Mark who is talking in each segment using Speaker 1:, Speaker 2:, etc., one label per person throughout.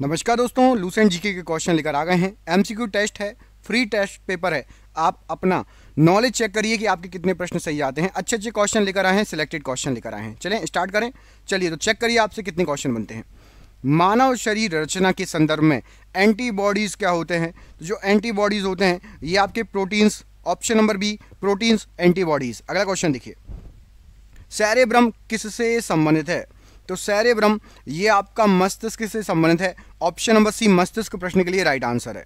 Speaker 1: नमस्कार दोस्तों Lucent GK के क्वेश्चन लेकर आ गए हैं एमसीक्यू टेस्ट है फ्री टेस्ट पेपर है आप अपना नॉलेज चेक करिए कि आपके कितने प्रश्न सही आते हैं अच्छे अच्छे क्वेश्चन लेकर आए हैं सिलेक्टेड क्वेश्चन लेकर आए हैं चलें स्टार्ट करें चलिए तो चेक करिए आपसे कितने क्वेश्चन बनते हैं मानव शरीर रचना के संदर्भ में एंटीबॉडीज़ क्या होते हैं तो जो एंटीबॉडीज़ होते हैं ये आपके proteins option number B proteins antibodies अगला क्वेश्चन देखिए सैरेब्रम किससे संबंधित है तो सैरेब्रम ये आपका मस्तिष्क से संबंधित है ऑप्शन नंबर सी मस्तिष्क प्रश्न के लिए राइट आंसर है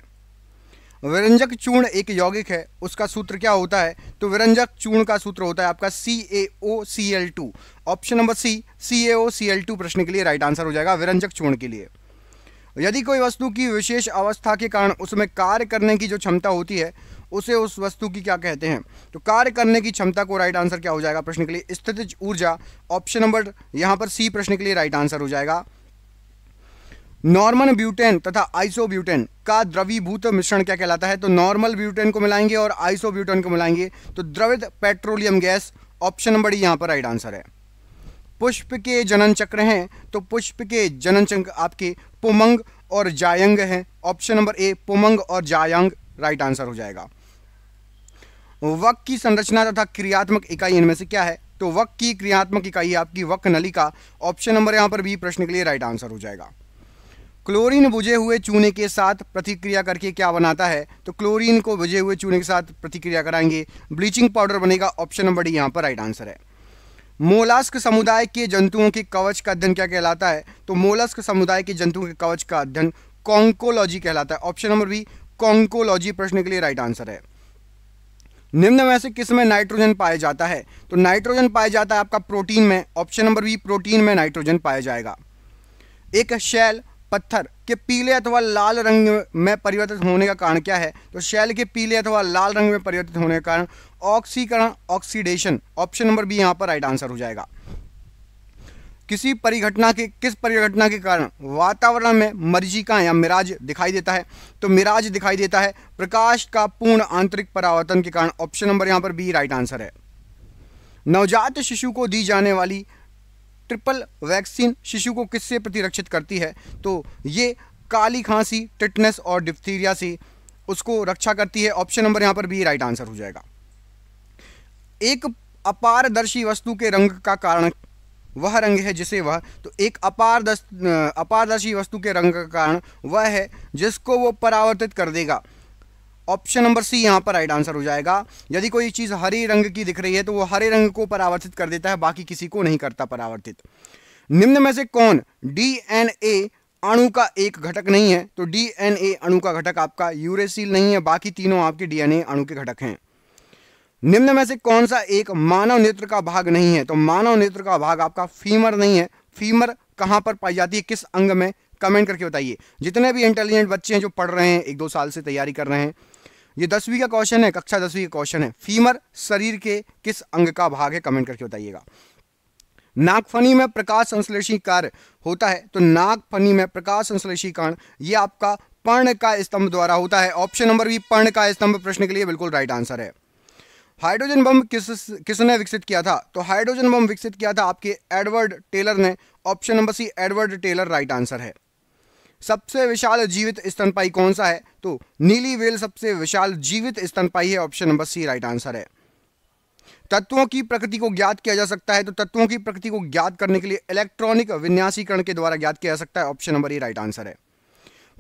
Speaker 1: विरंजक चूर्ण एक यौगिक है उसका सूत्र क्या होता है तो विरंजक चूर्ण का सूत्र होता है आपका C A O C L two option number C C A O C L two प्रश्न के लिए राइट आंसर हो जाएगा विरंजक चूर्ण के लिए यदि कोई वस्तु की विशेष अवस्था के कारण उसमें कार्य करने की जो क्षमता होती है उसे उस वस्तु की क्या कहते हैं तो कार्य करने की क्षमता को राइट आंसर क्या हो जाएगा प्रश्न के लिए स्थित ऊर्जा ऑप्शन नंबर यहाँ पर सी प्रश्न के लिए राइट आंसर हो जाएगा नॉर्मल ब्यूटेन तथा आइसो ब्यूटेन का द्रवीभूत मिश्रण क्या कहलाता है तो नॉर्मल ब्यूटेन को मिलाएंगे और आइसो ब्यूटेन को मिलाएंगे तो द्रवित पेट्रोलियम गैस ऑप्शन नंबर यहाँ पर राइट आंसर है पुष्प के जनन चक्र हैं तो पुष्प के जनन चक्र आपके पुमंग और जायंग हैं ऑप्शन नंबर ए पुमंग और जायंग राइट आंसर हो जाएगा वक्त की संरचना तथा क्रियात्मक इकाई इनमें से क्या है तो वक्त की क्रियात्मक इकाई आपकी वक नलिका ऑप्शन नंबर यहाँ पर भी प्रश्न के लिए राइट आंसर हो जाएगा क्लोरीन बुझे हुए चूने के साथ प्रतिक्रिया करके क्या बनाता है तो क्लोरीन को बुझे हुए चूने के साथ प्रतिक्रिया कराएंगे ब्लीचिंग पाउडर बनेगा ऑप्शन नंबर डी यहाँ पर राइट आंसर है मोलास्क समुदाय के जंतुओं के कवच का अध्ययन क्या कहलाता है तो मोलास्क समुदाय के जंतुओं के कवच का अध्ययन कॉन्कोलॉजी कहलाता है ऑप्शन नंबर बी कॉन्कोलॉजी प्रश्न के लिए राइट आंसर है निम्न में से किस में नाइट्रोजन पाया जाता है तो नाइट्रोजन पाया जाता है आपका प्रोटीन में ऑप्शन नंबर बी प्रोटीन में नाइट्रोजन पाया जाएगा एक शैल पत्थर के पीले अथवा लाल रंग में परिवर्तित होने का कारण क्या है तो शैल के पीले अथवा लाल रंग में परिवर्तित होने का कारण ऑक्सीकरण ऑक्सीडेशन ऑप्शन नंबर बी यहाँ पर राइट आंसर हो जाएगा किसी परिघटना के किस परिघटना के कारण वातावरण में का या मिराज दिखाई देता है तो मिराज दिखाई देता है प्रकाश का पूर्ण आंतरिक परावर्तन के कारण ऑप्शन नंबर यहाँ पर बी राइट आंसर है नवजात शिशु को दी जाने वाली ट्रिपल वैक्सीन शिशु को किससे प्रतिरक्षित करती है तो ये काली खांसी टिटनेस और डिप्थीरिया से उसको रक्षा करती है ऑप्शन नंबर यहाँ पर बी राइट आंसर हो जाएगा एक अपारदर्शी वस्तु के रंग का कारण वह रंग है जिसे वह तो एक अपारदर्श अपारदर्शी वस्तु के रंग का कारण वह है जिसको वो परावर्तित कर देगा ऑप्शन नंबर सी यहाँ पर राइट आंसर हो जाएगा यदि कोई चीज़ हरे रंग की दिख रही है तो वो हरे रंग को परावर्तित कर देता है बाकी किसी को नहीं करता परावर्तित निम्न में से कौन डी एन ए अणु का एक घटक नहीं है तो डी एन ए अणु का घटक आपका यूरेसिल नहीं है बाकी तीनों आपके डी एन ए अणु के घटक हैं निम्न में से कौन सा एक मानव नेत्र का भाग नहीं है तो मानव नेत्र का भाग आपका फीमर नहीं है फीमर कहां पर पाई जाती है किस अंग में कमेंट करके बताइए जितने भी इंटेलिजेंट बच्चे हैं जो पढ़ रहे हैं एक दो साल से तैयारी कर रहे हैं ये दसवीं का क्वेश्चन है कक्षा दसवीं का क्वेश्चन है फीमर शरीर के किस अंग का भाग है कमेंट करके बताइएगा नागफनी में प्रकाश संश्लेषी कार्य होता है तो नागफनी में प्रकाश संश्लेषी कारण ये आपका पर्ण का स्तंभ द्वारा होता है ऑप्शन नंबर भी पर्ण का स्तंभ प्रश्न के लिए बिल्कुल राइट आंसर है हाइड्रोजन बम किस किसने विकसित किया था तो हाइड्रोजन बम विकसित किया था आपके एडवर्ड टेलर ने option number C Edward Teller right answer है सबसे विशाल जीवित स्तनपाई कौन सा है तो नीली वेल सबसे विशाल जीवित स्तनपाई है option number C right answer है तत्वों की प्रकृति को ज्ञात किया जा सकता है तो तत्वों की प्रकृति को ज्ञात करने के लिए इलेक्ट्रॉनिक विन्यासीकरण के द्वारा ज्ञात किया जा सकता है ऑप्शन नंबर ही राइट आंसर है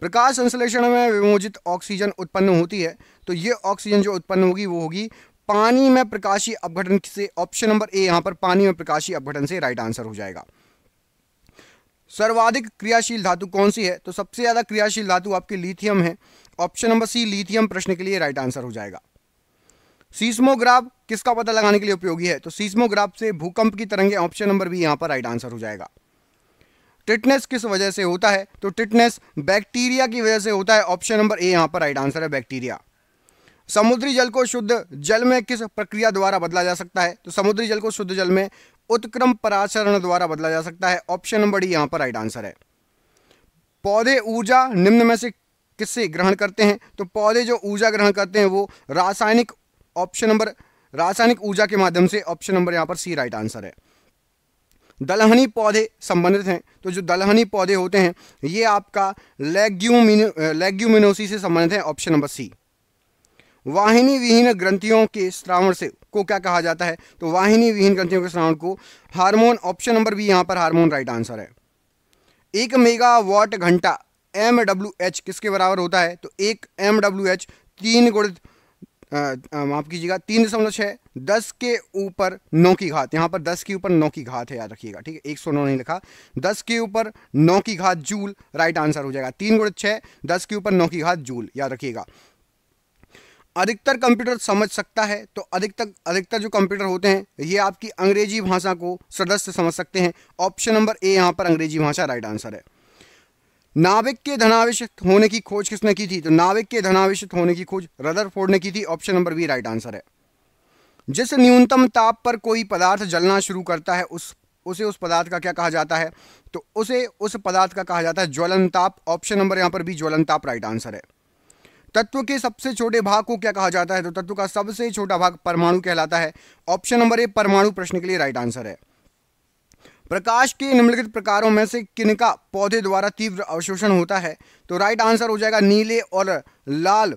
Speaker 1: प्रकाश संश्लेषण में विमोजित ऑक्सीजन उत्पन्न होती है तो ये ऑक्सीजन जो उत्पन्न होगी वो होगी पानी में प्रकाशी अपघटन से ऑप्शन नंबर ए यहां पर पानी में प्रकाशी अपघटन से राइट आंसर हो जाएगा सर्वाधिक क्रियाशील धातु कौन सी है तो सबसे ज़्यादा क्रियाशील धातु आपकी लिथियम है ऑप्शन नंबर सी लिथियम प्रश्न के लिए राइट आंसर हो जाएगा सीस्मोग्राफ किसका पता लगाने के लिए उपयोगी है तो सीस्मोग्राफ से भूकंप की तरंगे ऑप्शन नंबर बी यहां पर राइट आंसर हो जाएगा टिटनेस किस वजह से होता है तो टिटनेस बैक्टीरिया की वजह से होता है ऑप्शन नंबर ए यहां पर राइट आंसर है बैक्टीरिया समुद्री जल को शुद्ध जल में किस प्रक्रिया द्वारा बदला जा सकता है तो समुद्री जल को शुद्ध जल में उत्क्रम पराचरण द्वारा बदला जा सकता है ऑप्शन नंबर डी यहां पर राइट आंसर है पौधे ऊर्जा निम्न में से किससे ग्रहण करते हैं तो पौधे जो ऊर्जा ग्रहण करते हैं वो रासायनिक ऑप्शन नंबर रासायनिक ऊर्जा के माध्यम से ऑप्शन नंबर यहाँ पर सी राइट आंसर है दलहनी पौधे संबंधित हैं तो जो दलहनी पौधे होते हैं ये आपका लेग्यूमिन लेग्यूमिनोसी से संबंधित है ऑप्शन नंबर सी वाहिनी विहीन ग्रंथियों के श्रावण से को क्या कहा जाता है तो वाहिनी विहीन ग्रंथियों के श्रावण को हार्मोन ऑप्शन नंबर बी यहाँ पर हार्मोन राइट आंसर है एक मेगा घंटा एम डब्ल्यू एच किसके बराबर होता है तो एक एम डब्ल्यू एच तीन गुणित माफ कीजिएगा तीन दशमलव छः दस के ऊपर नौ की घात यहाँ पर दस के ऊपर नौ की घात है याद रखिएगा ठीक है एक सौ नौ नहीं लिखा दस के ऊपर नौ की घात जूल राइट आंसर हो जाएगा तीन गुणित छः दस के ऊपर नौ की घात जूल याद रखिएगा अधिकतर कंप्यूटर समझ सकता है तो अधिकतर अधिकतर जो कंप्यूटर होते हैं ये आपकी अंग्रेजी भाषा को सदस्य समझ सकते हैं ऑप्शन नंबर ए यहाँ पर अंग्रेजी भाषा राइट आंसर है नाविक के धनावेश होने की खोज किसने की थी तो नाविक के धनावेश होने की खोज रदर ने की थी option number B right answer है जिस न्यूनतम ताप पर कोई पदार्थ जलना शुरू करता है उस उसे उस पदार्थ का क्या कहा जाता है तो उसे उस पदार्थ का कहा जाता है ज्वलन ताप ऑप्शन नंबर यहां पर भी ज्वलन ताप राइट आंसर है तत्व के सबसे छोटे भाग को क्या कहा जाता है तो तत्व का सबसे छोटा भाग परमाणु कहलाता है ऑप्शन नंबर ए परमाणु प्रश्न के लिए राइट आंसर है प्रकाश के निम्नलिखित प्रकारों में से किनका पौधे द्वारा तीव्र अवशोषण होता है तो राइट आंसर हो जाएगा नीले और लाल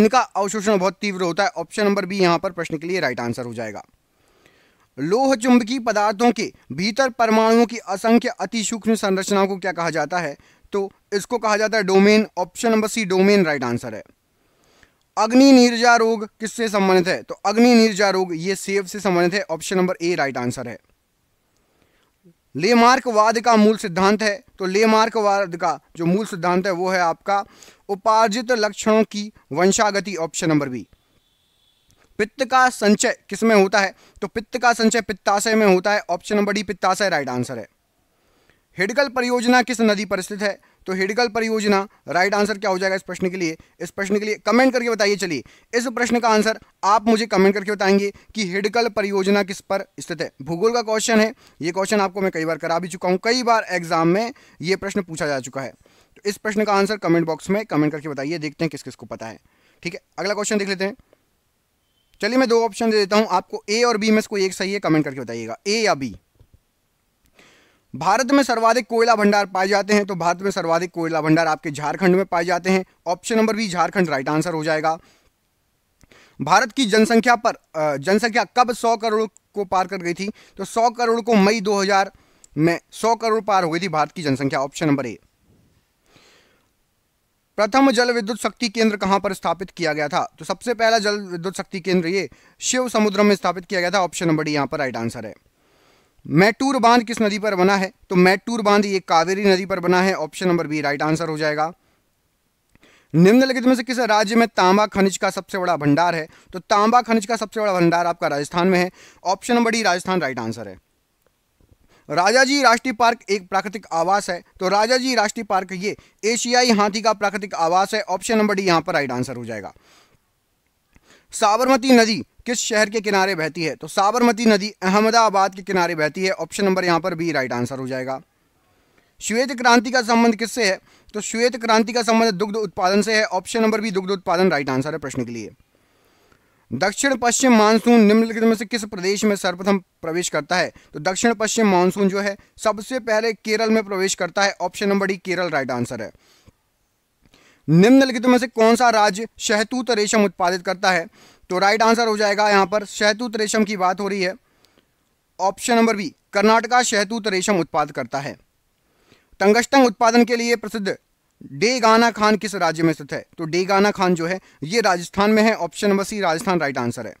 Speaker 1: इनका अवशोषण बहुत तीव्र होता है ऑप्शन नंबर बी यहां पर प्रश्न के लिए राइट आंसर हो जाएगा लोह चुंबकीय पदार्थों के भीतर परमाणुओं की असंख्य अति सूक्ष्म संरचनाओं को क्या कहा जाता है तो इसको कहा जाता है domain option number C domain right answer है अग्नि निर्जा रोग किससे संबंधित है तो अग्नि निर्जा रोग ये सेव से संबंधित है option number A right answer है लेमार्कवाद का मूल सिद्धांत है तो लेमार्कवाद का जो मूल सिद्धांत है वो है आपका उपार्जित लक्षणों की वंशागति ऑप्शन नंबर बी पित्त का संचय किसमें होता है तो पित्त का संचय पित्ताशय में होता है ऑप्शन नंबर डी पित्ताशय राइट आंसर है हिडकल परियोजना किस नदी पर स्थित है तो हिडकल परियोजना राइट आंसर क्या हो जाएगा इस प्रश्न के लिए इस प्रश्न के लिए कमेंट करके बताइए चलिए इस प्रश्न का आंसर आप मुझे कमेंट करके बताएंगे कि हिडकल परियोजना किस पर स्थित है भूगोल का क्वेश्चन है ये क्वेश्चन आपको मैं कई बार करा भी चुका हूँ कई बार एग्जाम में ये प्रश्न पूछा जा चुका है तो इस प्रश्न का आंसर कमेंट बॉक्स में कमेंट करके बताइए देखते हैं किस किस को पता है ठीक है अगला क्वेश्चन देख लेते हैं चलिए मैं दो ऑप्शन दे देता हूँ आपको ए और बी में से कोई एक सही है कमेंट करके बताइएगा ए या बी भारत में सर्वाधिक कोयला भंडार पाए जाते हैं तो भारत में सर्वाधिक कोयला भंडार आपके झारखंड में पाए जाते हैं option number B Jharkhand right answer हो जाएगा भारत की जनसंख्या पर जनसंख्या कब 100 करोड़ को पार कर गई थी तो 100 करोड़ को मई 2000 में 100 करोड़ पार हो गई थी भारत की जनसंख्या ऑप्शन नंबर ए प्रथम जल विद्युत शक्ति केंद्र कहां पर स्थापित किया गया था तो सबसे पहला जल विद्युत शक्ति केंद्र ये शिव समुद्र में स्थापित किया गया था ऑप्शन नंबर डी यहां पर राइट आंसर है मैटूर बांध किस नदी पर बना है तो मैटूर बांध ये कावेरी नदी पर बना है option number B right answer हो जाएगा निम्नलिखित में से किस राज्य में तांबा खनिज का सबसे बड़ा भंडार है तो तांबा खनिज का सबसे बड़ा भंडार आपका राजस्थान में है option number D Rajasthan right answer है राजा जी राष्ट्रीय पार्क एक प्राकृतिक आवास है तो राजा जी राष्ट्रीय पार्क ये एशियाई हाथी का प्राकृतिक आवास है ऑप्शन नंबर डी यहां पर राइट आंसर हो जाएगा साबरमती नदी किस शहर के किनारे बहती है तो साबरमती नदी अहमदाबाद के किनारे बहती है ऑप्शन नंबर यहाँ पर बी राइट आंसर हो जाएगा श्वेत क्रांति का संबंध किससे है तो श्वेत क्रांति का संबंध दुग्ध उत्पादन से है ऑप्शन नंबर बी दुग्ध उत्पादन राइट आंसर है प्रश्न के लिए दक्षिण पश्चिम मानसून निम्नलिखित में से किस प्रदेश में सर्वप्रथम प्रवेश करता है तो दक्षिण पश्चिम मानसून जो है सबसे पहले केरल में प्रवेश करता है option number D Kerala right answer है निम्नलिखित में से कौन सा राज्य शहतूत रेशम उत्पादित करता है तो राइट आंसर हो जाएगा यहाँ पर शहतूत रेशम की बात हो रही है ऑप्शन नंबर बी कर्नाटका शहतूत रेशम उत्पाद करता है टंगस्टंग उत्पादन के लिए प्रसिद्ध डेगाना खान किस राज्य में स्थित है तो डेगाना खान जो है ये राजस्थान में है option number C Rajasthan right answer है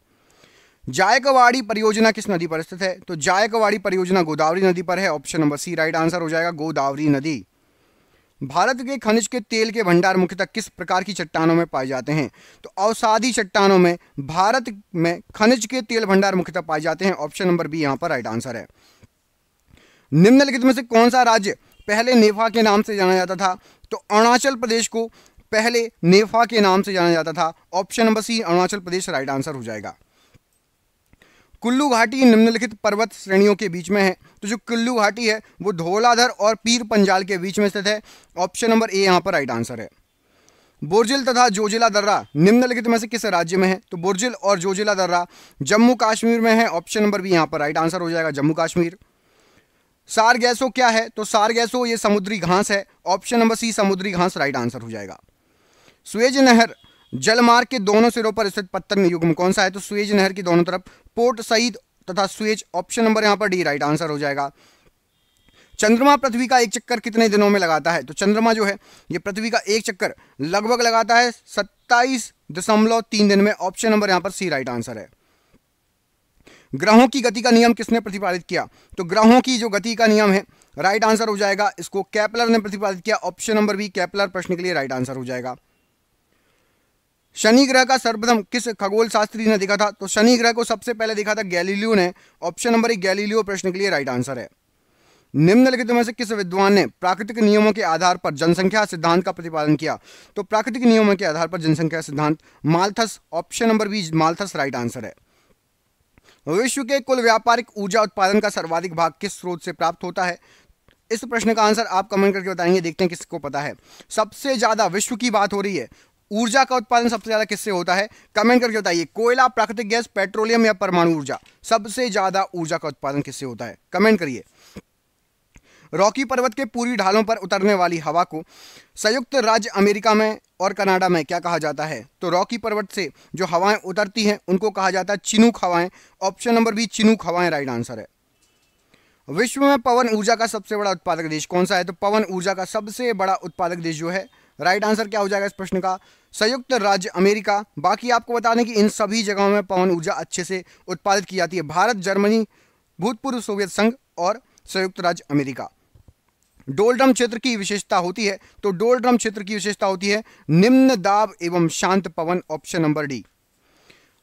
Speaker 1: जायकवाड़ी परियोजना किस नदी पर स्थित है तो जायकवाड़ी परियोजना गोदावरी नदी पर है option number C right answer हो जाएगा गोदावरी नदी भारत के खनिज के तेल के भंडार मुख्यतः किस प्रकार की चट्टानों में पाए जाते हैं तो अवसादी चट्टानों में भारत में खनिज के तेल भंडार मुख्यतः पाए जाते हैं ऑप्शन नंबर बी यहाँ पर राइट आंसर है निम्नलिखित में से कौन सा राज्य पहले नेफा के नाम से जाना जाता था तो अरुणाचल प्रदेश को पहले नेफा के नाम से जाना जाता था option number C Arunachal Pradesh right answer हो जाएगा कुल्लू घाटी निम्नलिखित पर्वत श्रेणियों के बीच में है तो जो कुल्लू घाटी है वो धोलाधर और पीर पंजाल के बीच में स्थित है ऑप्शन नंबर ए यहाँ पर राइट आंसर है बोर्जिल तथा जोजिला दर्रा निम्नलिखित में से किस राज्य में है तो बोर्जिल और जोजिला दर्रा जम्मू कश्मीर में है ऑप्शन नंबर बी यहाँ पर राइट आंसर हो जाएगा जम्मू कश्मीर सार गैसो क्या है तो सार गैसो ये समुद्री घास है ऑप्शन नंबर सी समुद्री घास राइट आंसर हो जाएगा स्वेज नहर जलमार्ग के दोनों सिरों पर स्थित पत्थर में युग्म कौन सा है तो सुएज नहर की दोनों तरफ पोर्ट सईद तथा सुएज ऑप्शन नंबर यहां पर डी राइट आंसर हो जाएगा चंद्रमा पृथ्वी का एक चक्कर कितने दिनों में लगाता है तो चंद्रमा जो है ये पृथ्वी का एक चक्कर लगभग लगाता है सत्ताईस दशमलव तीन दिन में ऑप्शन नंबर यहां पर सी राइट आंसर है ग्रहों की गति का नियम किसने प्रतिपादित किया तो ग्रहों की जो गति का नियम है राइट आंसर हो जाएगा इसको कैपलर ने प्रतिपादित किया ऑप्शन नंबर बी कैपलर प्रश्न के लिए राइट आंसर हो जाएगा शनि ग्रह का सर्वप्रथम किस खगोल शास्त्री ने देखा था तो शनि ग्रह को सबसे पहले देखा था गैलीलियो ने ऑप्शन नंबर एक गैलीलियो प्रश्न के लिए राइट आंसर है निम्नलिखित में से किस विद्वान ने प्राकृतिक नियमों के आधार पर जनसंख्या सिद्धांत का प्रतिपादन किया तो प्राकृतिक नियमों के आधार पर जनसंख्या सिद्धांत Malthus option number B Malthus right answer है विश्व के कुल व्यापारिक ऊर्जा उत्पादन का सर्वाधिक भाग किस स्रोत से प्राप्त होता है इस प्रश्न का आंसर आप कमेंट करके बताएंगे देखते हैं किसको पता है सबसे ज़्यादा विश्व की बात हो रही है ऊर्जा का उत्पादन सबसे ज़्यादा किससे होता है कमेंट करके बताइए कोयला प्राकृतिक गैस पेट्रोलियम या परमाणु ऊर्जा सबसे ज़्यादा ऊर्जा का उत्पादन किससे होता है कमेंट करिए रॉकी पर्वत के पूरी ढालों पर उतरने वाली हवा को संयुक्त राज्य अमेरिका में और कनाडा में क्या कहा जाता है तो रॉकी पर्वत से जो हवाएं उतरती हैं उनको कहा जाता है चिनूक हवाएं ऑप्शन नंबर बी चिनूक हवाएं राइट आंसर है विश्व में पवन ऊर्जा का सबसे बड़ा उत्पादक देश कौन सा है तो पवन ऊर्जा का सबसे बड़ा उत्पादक देश जो है राइट आंसर क्या हो जाएगा इस प्रश्न का संयुक्त राज्य अमेरिका बाकी आपको बता दें कि इन सभी जगहों में पवन ऊर्जा अच्छे से उत्पादित की जाती है भारत जर्मनी भूतपूर्व सोवियत संघ और संयुक्त राज्य अमेरिका डोलड्रम क्षेत्र की विशेषता होती है तो डोलड्रम क्षेत्र की विशेषता होती है निम्न दाब एवं शांत पवन ऑप्शन नंबर डी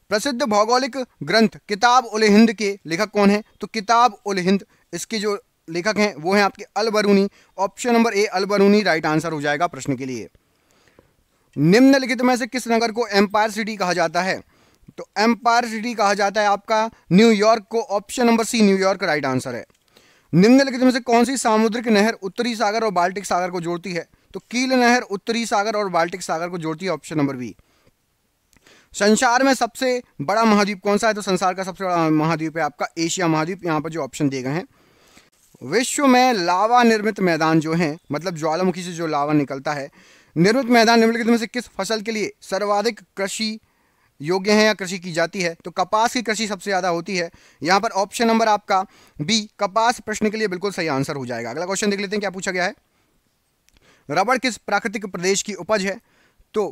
Speaker 1: प्रसिद्ध भौगोलिक ग्रंथ किताब उल हिंद के लेखक कौन है तो किताब उल हिंद इसके जो लेखक हैं वो हैं आपके Alberuni option number A Alberuni right answer हो जाएगा प्रश्न के लिए निम्नलिखित में से किस नगर को एम्पायर सिटी कहा जाता है तो एम्पायर सिटी कहा जाता है आपका न्यूयॉर्क को option number C New York right answer है निम्नलिखित में से कौन सी सामुद्रिक नहर उत्तरी सागर और बाल्टिक सागर को जोड़ती है तो कील नहर उत्तरी सागर और बाल्टिक सागर को जोड़ती है ऑप्शन नंबर बी संसार में सबसे बड़ा महाद्वीप कौन सा है तो संसार का सबसे बड़ा महाद्वीप है आपका एशिया महाद्वीप यहाँ पर जो ऑप्शन दिए गए हैं विश्व में लावा निर्मित मैदान जो हैं मतलब ज्वालामुखी से जो लावा निकलता है निर्मित मैदान निम्नलिखित में से किस फसल के लिए सर्वाधिक कृषि योग्य है या कृषि की जाती है तो कपास की कृषि सबसे ज़्यादा होती है यहाँ पर ऑप्शन नंबर आपका बी कपास प्रश्न के लिए बिल्कुल सही आंसर हो जाएगा अगला क्वेश्चन देख लेते हैं क्या पूछा गया है रबड़ किस प्राकृतिक प्रदेश की उपज है तो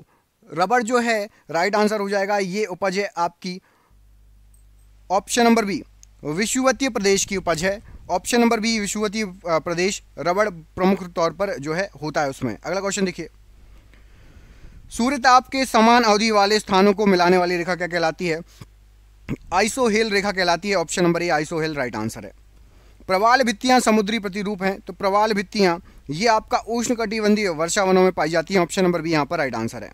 Speaker 1: रबड़ जो है राइट आंसर हो जाएगा ये उपज है आपकी ऑप्शन नंबर बी विश्ववतीय प्रदेश की उपज है ऑप्शन नंबर बी विश्ववतीय प्रदेश रबड़ प्रमुख तौर पर जो है होता है उसमें अगला क्वेश्चन देखिए सूर्य ताप के समान अवधि वाले स्थानों को मिलाने वाली रेखा क्या कहलाती है आइसोहेल रेखा कहलाती है option number A isohel right answer है प्रवाल भित्तियां समुद्री प्रतिरूप हैं तो प्रवाल भित्तियां ये आपका उष्ण कटिबंधीय वर्षा वनों में पाई जाती हैं ऑप्शन नंबर बी यहां पर राइट आंसर है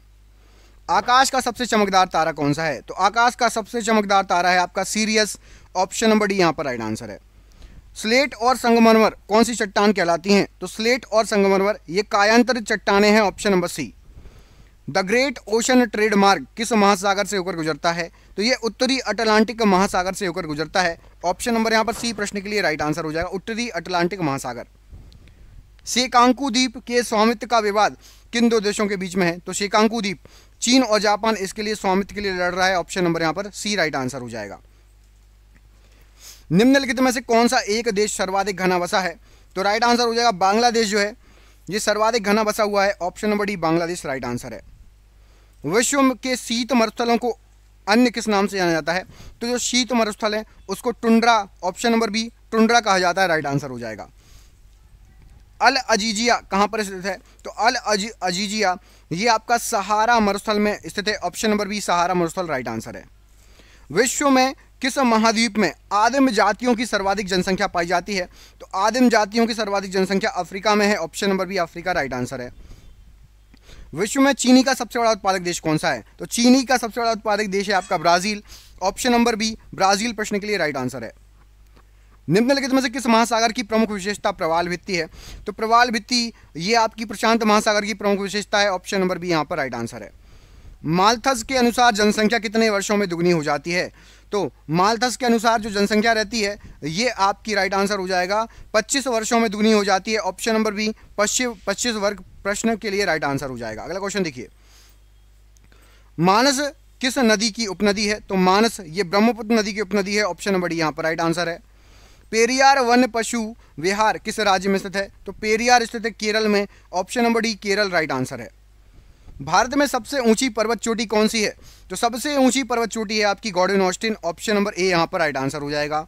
Speaker 1: आकाश का सबसे चमकदार तारा कौन सा है तो आकाश का सबसे चमकदार तारा है आपका सीरियस ऑप्शन नंबर डी यहाँ पर राइट आंसर है स्लेट और संगमरमर कौन सी चट्टान कहलाती हैं तो स्लेट और संगमरमर ये कायांतर चट्टाने हैं option number C the great ocean trademark किस महासागर से होकर गुजरता है तो ये उत्तरी अटलांटिक महासागर से होकर गुजरता है ऑप्शन नंबर यहाँ पर सी प्रश्न के लिए राइट आंसर हो जाएगा उत्तरी अटलांटिक महासागर शेकांकु द्वीप के स्वामित्व का विवाद किन दो देशों के बीच में है तो शेकांकु द्वीप चीन और जापान इसके लिए स्वामित्व के लिए लड़ रहा है ऑप्शन नंबर यहाँ पर सी राइट आंसर हो जाएगा निम्नलिखित में से कौन सा एक देश सर्वाधिक घना बसा है तो राइट आंसर हो जाएगा बांग्लादेश जो है ये सर्वाधिक घना बसा हुआ है option number D Bangladesh right answer है विश्व के शीत मरुस्थलों को अन्य किस नाम से जाना जाता है तो जो शीत मरुस्थल है उसको tundra option number B tundra कहा जाता है राइट आंसर हो जाएगा अल अजीजिया कहाँ पर स्थित है तो अल अजी अजीजिया ये आपका सहारा मरुस्थल में स्थित है ऑप्शन नंबर बी सहारा मरुस्थल राइट आंसर है विश्व में किस महाद्वीप में आदिम जातियों की सर्वाधिक जनसंख्या पाई जाती है तो आदिम जातियों की सर्वाधिक जनसंख्या अफ्रीका में है option number B Africa right answer है विश्व में चीनी का सबसे बड़ा उत्पादक देश कौन सा है तो चीनी का सबसे बड़ा उत्पादक देश है आपका Brazil option number B Brazil प्रश्न के लिए राइट आंसर है निम्नलिखित में से किस महासागर की प्रमुख विशेषता प्रवाल भित्ति है तो प्रवाल भित्ति ये आपकी प्रशांत महासागर की प्रमुख विशेषता है ऑप्शन नंबर बी यहाँ पर राइट आंसर है मालथस के अनुसार जनसंख्या कितने वर्षों में दुगनी हो जाती है तो मालथस के अनुसार जो जनसंख्या रहती है ये आपकी राइट आंसर हो जाएगा 25 वर्षों में दुगनी हो जाती है ऑप्शन नंबर बी पश्चिम पच्चीस वर्ग प्रश्न के लिए राइट आंसर हो जाएगा अगला क्वेश्चन देखिए मानस किस नदी की उपनदी है तो मानस ये ब्रह्मपुत्र नदी की उपनदी है ऑप्शन नंबर डी यहाँ पर राइट आंसर है पेरियार वन पशु विहार किस राज्य में स्थित है तो पेरियार स्थित है केरल में option number D Kerala right answer है भारत में सबसे ऊंची पर्वत चोटी कौन सी है तो सबसे ऊंची पर्वत चोटी है आपकी Godwin Austen option number A यहाँ पर राइट आंसर हो जाएगा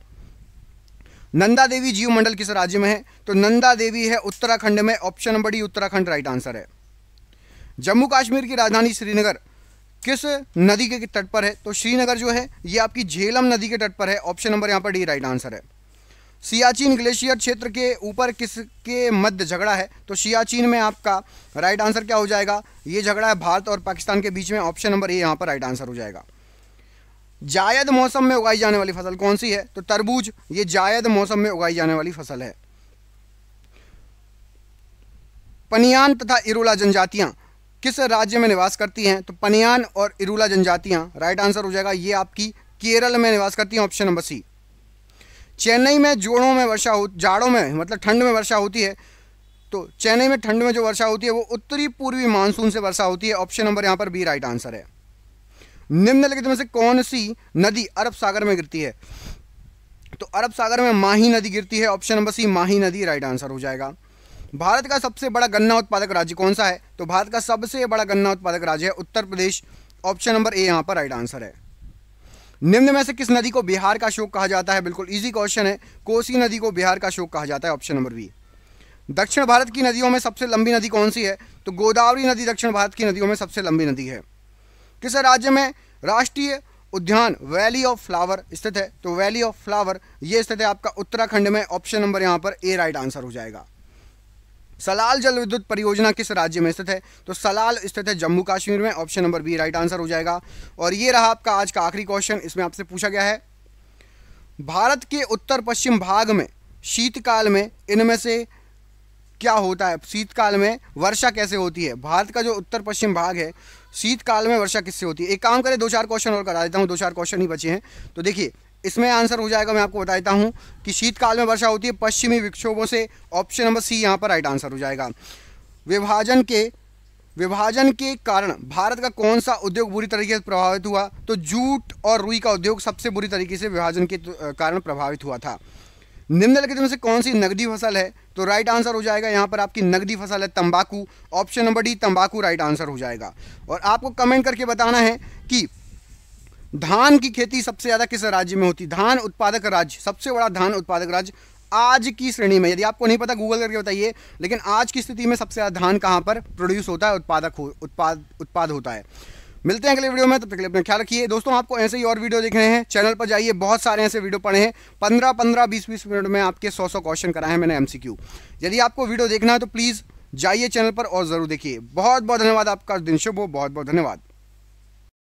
Speaker 1: नंदा देवी जीव मंडल किस राज्य में है तो नंदा देवी है उत्तराखंड में option number D Uttarakhand right answer है जम्मू कश्मीर की राजधानी श्रीनगर किस नदी के तट पर है तो श्रीनगर जो है ये आपकी झेलम नदी के तट पर है ऑप्शन नंबर यहाँ पर डी राइट आंसर है सियाचिन ग्लेशियर क्षेत्र के ऊपर किसके मध्य झगड़ा है तो सियाचिन में आपका राइट आंसर क्या हो जाएगा ये झगड़ा है भारत और पाकिस्तान के बीच में ऑप्शन नंबर ए यहाँ पर राइट आंसर हो जाएगा जायद मौसम में उगाई जाने वाली फसल कौन सी है तो तरबूज ये जायद मौसम में उगाई जाने वाली फसल है पनियान तथा इरुला जनजातियां किस राज्य में निवास करती हैं तो पनियान और इरुला जनजातियां राइट आंसर हो जाएगा ये आपकी केरल में निवास करती हैं ऑप्शन नंबर सी चेन्नई में जोड़ों में वर्षा हो जाड़ों में मतलब ठंड में वर्षा होती है तो चेन्नई में ठंड में जो वर्षा होती है वो उत्तरी पूर्वी मानसून से वर्षा होती है ऑप्शन नंबर यहाँ पर बी राइट आंसर है निम्नलिखित में से कौन सी नदी अरब सागर में गिरती है तो अरब सागर में माही नदी गिरती है ऑप्शन नंबर सी माही नदी राइट आंसर हो जाएगा भारत का सबसे बड़ा गन्ना उत्पादक राज्य कौन सा है तो भारत का सबसे बड़ा गन्ना उत्पादक राज्य है उत्तर प्रदेश ऑप्शन नंबर ए यहाँ पर राइट आंसर है निम्न में से किस नदी को बिहार का शोक कहा जाता है बिल्कुल इजी क्वेश्चन है कोसी नदी को बिहार का शोक कहा जाता है ऑप्शन नंबर बी दक्षिण भारत की नदियों में सबसे लंबी नदी कौन सी है तो गोदावरी नदी दक्षिण भारत की नदियों में सबसे लंबी नदी है किस राज्य में राष्ट्रीय उद्यान वैली ऑफ फ्लावर स्थित है तो वैली ऑफ फ्लावर ये स्थित है आपका उत्तराखंड में ऑप्शन नंबर यहाँ पर ए राइट आंसर हो जाएगा सलाल जल विद्युत परियोजना किस राज्य में स्थित है तो सलाल स्थित है जम्मू कश्मीर में option number B right answer हो जाएगा और ये रहा आपका आज का आखिरी क्वेश्चन इसमें आपसे पूछा गया है भारत के उत्तर पश्चिम भाग में शीतकाल में इनमें से क्या होता है शीतकाल में वर्षा कैसे होती है भारत का जो उत्तर पश्चिम भाग है शीतकाल में वर्षा किससे होती है एक काम करें दो चार क्वेश्चन और करा देता हूँ दो चार क्वेश्चन ही बचे हैं तो देखिए इसमें आंसर हो जाएगा मैं आपको बता देता हूँ कि शीतकाल में वर्षा होती है पश्चिमी विक्षोभों से ऑप्शन नंबर सी यहाँ पर राइट आंसर हो जाएगा विभाजन के विभाजन के कारण भारत का कौन सा उद्योग बुरी तरीके से प्रभावित हुआ तो जूट और रुई का उद्योग सबसे बुरी तरीके से विभाजन के तो, कारण प्रभावित हुआ था निम्नलिखित में से कौन सी नगदी फसल है तो राइट आंसर हो जाएगा यहाँ पर आपकी नगदी फसल है तंबाकू ऑप्शन नंबर डी तंबाकू राइट आंसर हो जाएगा और आपको कमेंट करके बताना है कि धान की खेती सबसे ज़्यादा किस राज्य में होती धान उत्पादक राज्य सबसे बड़ा धान उत्पादक राज्य आज की श्रेणी में यदि आपको नहीं पता गूगल करके बताइए लेकिन आज की स्थिति में सबसे ज़्यादा धान कहां पर प्रोड्यूस होता है उत्पादक हो उत्पाद उत्पाद होता है मिलते हैं अगले वीडियो में तब तक अपना ख्याल रखिए दोस्तों आपको ऐसे ही और वीडियो देख रहे हैं चैनल पर जाइए बहुत सारे ऐसे वीडियो पढ़े हैं पंद्रह पंद्रह बीस बीस मिनट में आपके सौ सौ क्वेश्चन कराए हैं मैंने एमसीक्यू यदि आपको वीडियो देखना है तो प्लीज़ जाइए चैनल पर और ज़रूर देखिए बहुत बहुत धन्यवाद आपका दिन शुभ हो बहुत बहुत धन्यवाद